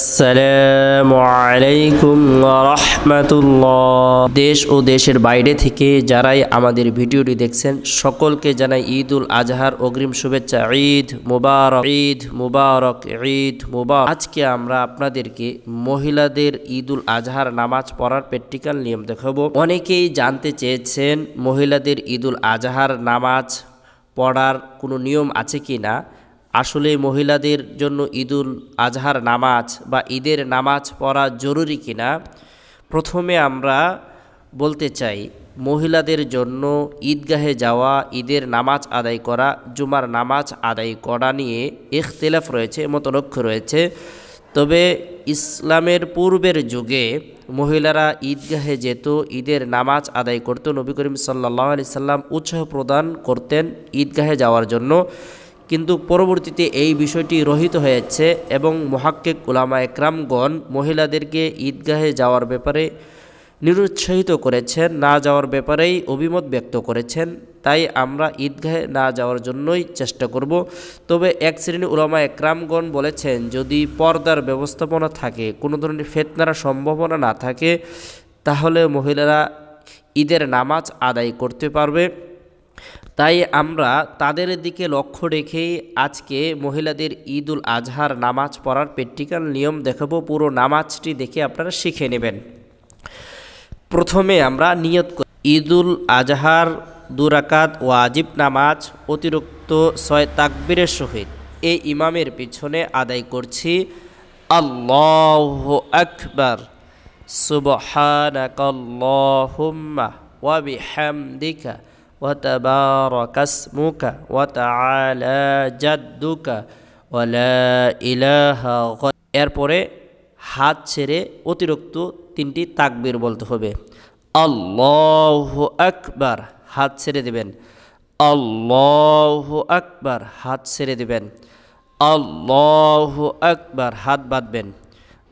আসসালামু আলাইকুম দেশ ও দেশের বাইরে থেকে যারাই আমাদের ভিডিওটি দেখছেন সকলকে জানাই ঈদ উল আজহার অগ্রিম শুভেচ্ছা ঈদ মুবারক ঈদ মুবারক ঈদ মুবারক আজকে আমরা আপনাদেরকে মহিলাদের ঈদ উল আজহার নামাজ পড়ার প্র্যাকটিক্যাল নিয়ম দেখাবো অনেকেই জানতে চেয়েছেন মহিলাদের ঈদ উল আজহার নামাজ পড়ার কোনো নিয়ম আছে কি না আসলে মহিলাদের জন্য ঈদুল আজহার নামাজ বা ঈদের নামাজ পড়া জরুরি কিনা প্রথমে আমরা বলতে চাই মহিলাদের জন্য ঈদগাহে যাওয়া ঈদের নামাজ আদায় করা জুমার নামাজ আদায় করা নিয়ে ইখতলাফ রয়েছে লক্ষ্য রয়েছে তবে ইসলামের পূর্বের যুগে মহিলারা ঈদগাহে যেত ঈদের নামাজ আদায় করত নবী করিম সাল্লা আলি সাল্লাম উৎসাহ প্রদান করতেন ঈদগাহে যাওয়ার জন্য কিন্তু পরবর্তীতে এই বিষয়টি রহিত হয়েছে এবং মহাক্কে উলামা একরামগণ মহিলাদেরকে ঈদগাহে যাওয়ার ব্যাপারে নিরুৎসাহিত করেছেন না যাওয়ার ব্যাপারেই অভিমত ব্যক্ত করেছেন তাই আমরা ঈদগাহে না যাওয়ার জন্যই চেষ্টা করব তবে এক শ্রেণী উলামা একরামগণ বলেছেন যদি পর্দার ব্যবস্থাপনা থাকে কোনো ধরনের ফেতনার সম্ভাবনা না থাকে তাহলে মহিলারা ঈদের নামাজ আদায় করতে পারবে তাই আমরা তাদের দিকে লক্ষ্য রেখেই আজকে মহিলাদের ঈদ উল আজহার নামাজ পড়ার প্র্যাকটিক্যাল নিয়ম দেখাবো পুরো নামাজটি দেখে আপনারা শিখে নেবেন প্রথমে আমরা নিয়ত ঈদুল আজহার দুরাকাত ওয়াজিব নামাজ অতিরিক্ত ছয় তাকবিরের সহিত এই ইমামের পিছনে আদায় করছি আল্লাহ আকবর সুবহানাকাল্লাহুম্মা ওয়া বিহামদিকা وتبارك اسمك وتعالى جدك ولا إله غير এরপরে হাত ছেড়ে অতিরিক্ত তিনটি তাকবির বলতে হবে আল্লাহ আকবার হাত ছেড়ে দেবেন আল্লাহ আকবার হাত ছেড়ে দেবেন আল্লাহ আকবার হাত বাঁধবেন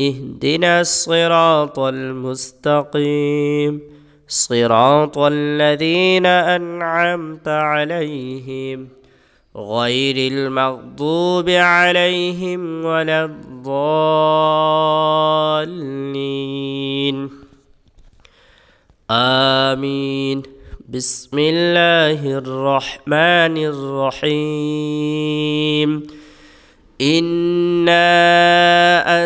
اهدنا الصراط المستقيم صراط الذين انعمت عليهم غير المغضوب عليهم ولا الضالين امين بسم الله الرحمن الرحيم انا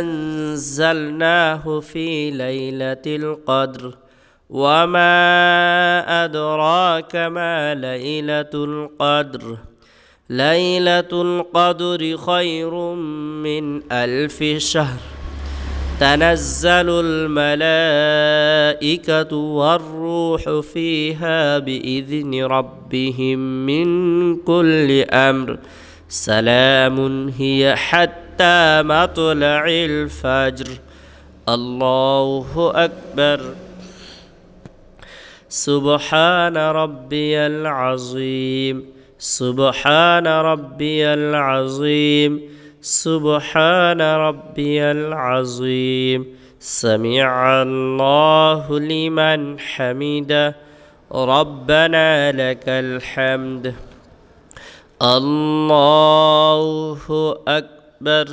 انزلناه في ليله القدر وما ادراك ما ليله القدر ليله القدر خير من الف شهر تنزل الملائكه والروح فيها باذن ربهم من كل امر سلام هي حتى مطلع الفجر الله أكبر سبحان ربي العظيم سبحان ربي العظيم سبحان ربي العظيم سمع الله لمن حمده ربنا لك الحمد الله أكبر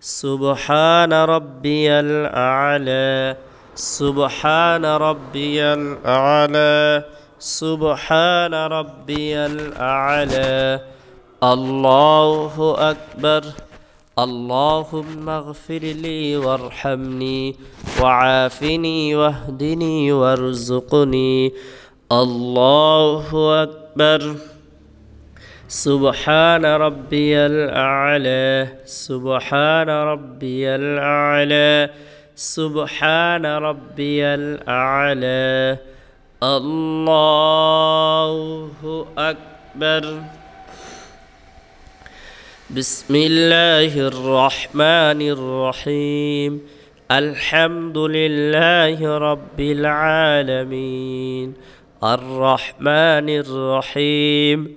سبحان ربي الأعلى سبحان ربي الأعلى سبحان ربي الأعلى الله أكبر اللهم اغفر لي وارحمني وعافني واهدني وارزقني الله أكبر سبحان ربي الأعلى سبحان ربي الأعلى سبحان ربي الأعلى الله أكبر بسم الله الرحمن الرحيم الحمد لله رب العالمين الرحمن الرحيم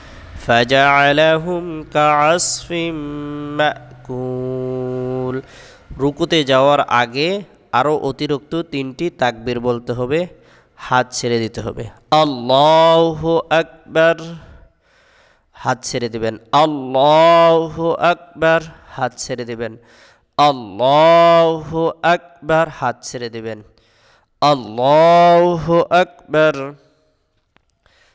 ফাজাআলাহুম কাআসফিম মাকুল রুকুতে যাওয়ার আগে আরও অতিরিক্ত তিনটি তাকবির বলতে হবে হাত ছেড়ে দিতে হবে আল্লাহ আকবার হাত ছেড়ে দিবেন আল্লাহ আকবার হাত ছেড়ে দিবেন আল্লাহ আকবার হাত ছেড়ে দিবেন আল্লাহ আকবার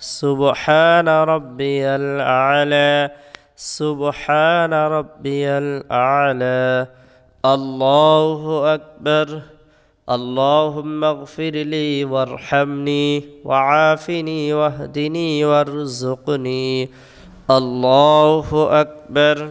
سبحان ربي الأعلى سبحان ربي الأعلى الله أكبر اللهم اغفر لي وارحمني وعافني واهدني وارزقني الله أكبر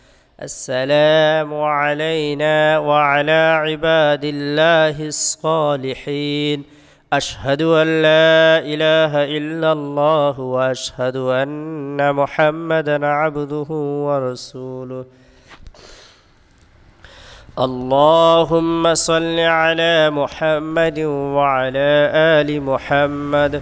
السلام علينا وعلى عباد الله الصالحين أشهد أن لا إله إلا الله وأشهد أن محمدا عبده ورسوله اللهم صل على محمد وعلى آل محمد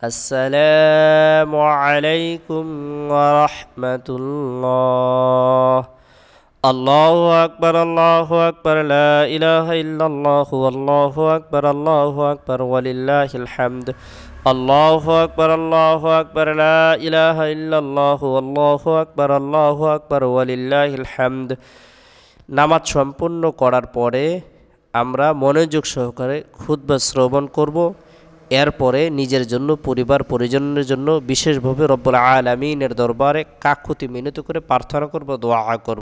السلام عليكم ورحمة الله الله أكبر الله أكبر لا إله إلا الله والله أكبر الله أكبر ولله الحمد الله أكبر الله أكبر لا إله إلا الله والله أكبر الله أكبر ولله الحمد নামাজ সম্পূর্ণ করার পরে আমরা মনোযোগ সহকারে খুদ্া শ্রবণ করব এরপরে নিজের জন্য পরিবার পরিজনের জন্য বিশেষভাবে রব্বুল আলমিনের দরবারে কাকুতি মিনতি করে প্রার্থনা করব দোয়া করব